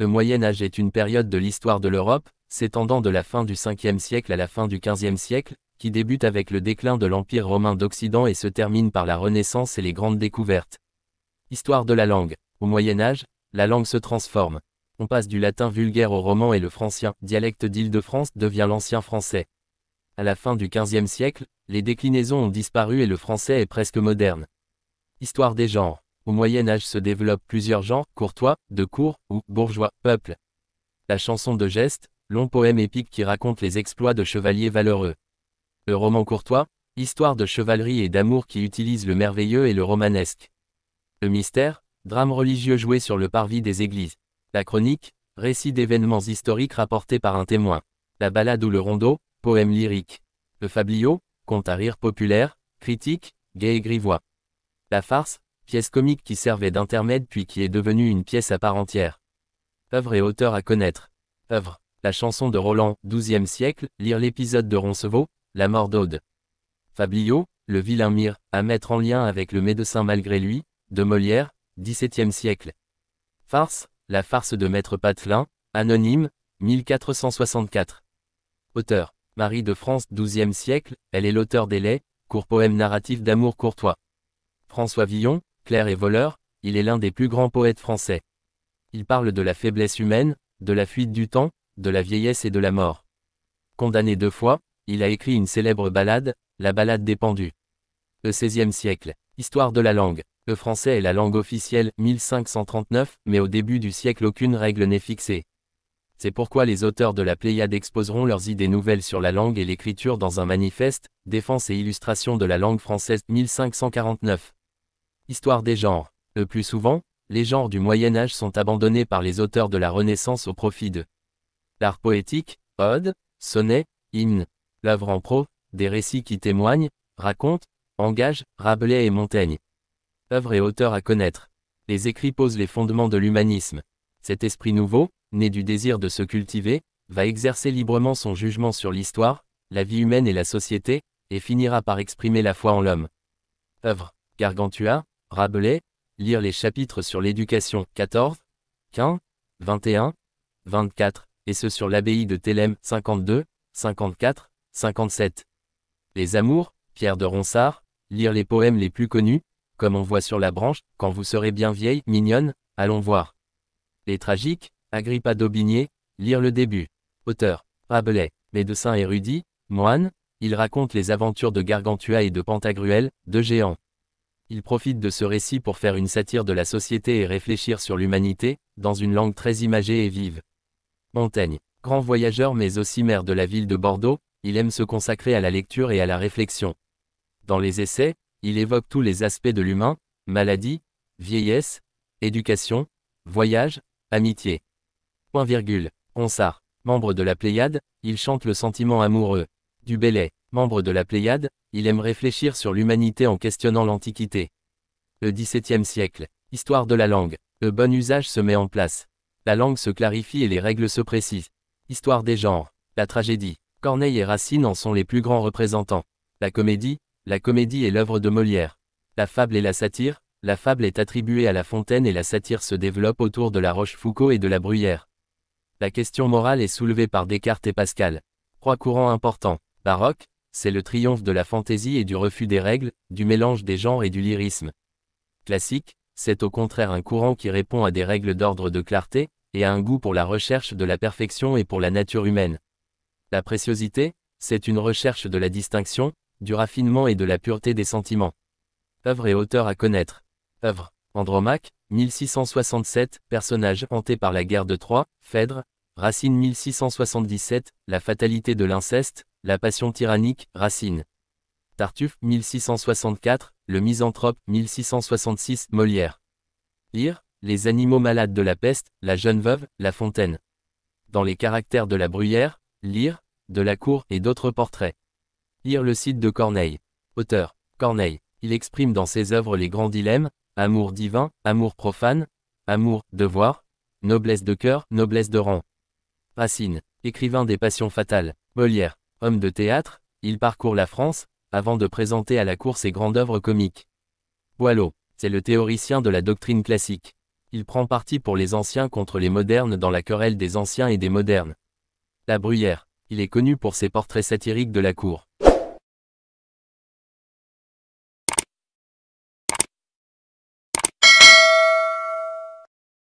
Le Moyen Âge est une période de l'histoire de l'Europe, s'étendant de la fin du 5e siècle à la fin du 15e siècle, qui débute avec le déclin de l'Empire romain d'Occident et se termine par la Renaissance et les grandes découvertes. Histoire de la langue. Au Moyen Âge, la langue se transforme. On passe du latin vulgaire au roman et le francien, dialecte d'Île-de-France, devient l'ancien français. À la fin du 15e siècle, les déclinaisons ont disparu et le français est presque moderne. Histoire des genres. Au Moyen Âge se développent plusieurs genres, courtois, de cour, ou bourgeois, peuple. La chanson de geste, long poème épique qui raconte les exploits de chevaliers valeureux. Le roman courtois, histoire de chevalerie et d'amour qui utilise le merveilleux et le romanesque. Le mystère, drame religieux joué sur le parvis des églises. La chronique, récit d'événements historiques rapportés par un témoin. La balade ou le rondeau, poème lyrique. Le fabliau, conte à rire populaire, critique, gai et grivois. La farce, pièce comique qui servait d'intermède puis qui est devenue une pièce à part entière. Œuvre et auteur à connaître. Œuvre. La chanson de Roland, XIIe siècle, lire l'épisode de Roncevaux, La mort d'Aude. Fablio, le vilain mire, à mettre en lien avec le médecin malgré lui, de Molière, XVIIe siècle. Farce, la farce de Maître Patelin, anonyme, 1464. Auteur, Marie de France, XIIe siècle, elle est l'auteur des laits, court poème narratif d'amour courtois. François Villon, clair et voleur, il est l'un des plus grands poètes français. Il parle de la faiblesse humaine, de la fuite du temps, de la vieillesse et de la mort. Condamné deux fois, il a écrit une célèbre ballade, la ballade des pendus. Le XVIe siècle. Histoire de la langue. Le français est la langue officielle 1539, mais au début du siècle aucune règle n'est fixée. C'est pourquoi les auteurs de la Pléiade exposeront leurs idées nouvelles sur la langue et l'écriture dans un manifeste, Défense et illustration de la langue française 1549. Histoire des genres. Le plus souvent, les genres du Moyen Âge sont abandonnés par les auteurs de la Renaissance au profit de l'art poétique, ode, sonnet, hymne, l'œuvre en pro, des récits qui témoignent, racontent, engagent, Rabelais et Montaigne. œuvre et auteur à connaître. Les écrits posent les fondements de l'humanisme. Cet esprit nouveau, né du désir de se cultiver, va exercer librement son jugement sur l'histoire, la vie humaine et la société, et finira par exprimer la foi en l'homme. Œuvre, Gargantua, Rabelais, lire les chapitres sur l'éducation 14, 15, 21, 24, et ceux sur l'abbaye de Thélème 52, 54, 57. Les Amours, Pierre de Ronsard, lire les poèmes les plus connus, comme on voit sur la branche, quand vous serez bien vieille, mignonne, allons voir. Les Tragiques, Agrippa d'Aubigné, lire le début. Auteur, Rabelais, médecin érudit, moine, il raconte les aventures de Gargantua et de Pantagruel, deux géants. Il profite de ce récit pour faire une satire de la société et réfléchir sur l'humanité, dans une langue très imagée et vive. Montaigne, grand voyageur mais aussi maire de la ville de Bordeaux, il aime se consacrer à la lecture et à la réflexion. Dans les essais, il évoque tous les aspects de l'humain, maladie, vieillesse, éducation, voyage, amitié. Point virgule. membre de la Pléiade, il chante le sentiment amoureux. Du Bellay, membre de la Pléiade, il aime réfléchir sur l'humanité en questionnant l'Antiquité. Le XVIIe siècle. Histoire de la langue. Le bon usage se met en place. La langue se clarifie et les règles se précisent. Histoire des genres. La tragédie. Corneille et Racine en sont les plus grands représentants. La comédie. La comédie est l'œuvre de Molière. La fable et la satire. La fable est attribuée à La Fontaine et la satire se développe autour de la Rochefoucauld et de la Bruyère. La question morale est soulevée par Descartes et Pascal. Trois courants importants. Baroque, c'est le triomphe de la fantaisie et du refus des règles, du mélange des genres et du lyrisme. Classique, c'est au contraire un courant qui répond à des règles d'ordre de clarté, et à un goût pour la recherche de la perfection et pour la nature humaine. La préciosité, c'est une recherche de la distinction, du raffinement et de la pureté des sentiments. Œuvre et auteur à connaître. Œuvre. Andromaque, 1667, personnage hanté par la guerre de Troie, Phèdre, Racine 1677, la fatalité de l'inceste, la passion tyrannique, Racine. Tartuffe, 1664, Le misanthrope, 1666, Molière. Lire, Les animaux malades de la peste, La jeune veuve, La fontaine. Dans les caractères de la bruyère, lire, De la cour et d'autres portraits. Lire le site de Corneille. Auteur, Corneille. Il exprime dans ses œuvres les grands dilemmes, amour divin, amour profane, amour, devoir, noblesse de cœur, noblesse de rang. Racine, écrivain des passions fatales, Molière. Homme de théâtre, il parcourt la France, avant de présenter à la cour ses grandes œuvres comiques. Boileau, c'est le théoricien de la doctrine classique. Il prend parti pour les anciens contre les modernes dans la querelle des anciens et des modernes. La Bruyère, il est connu pour ses portraits satiriques de la cour.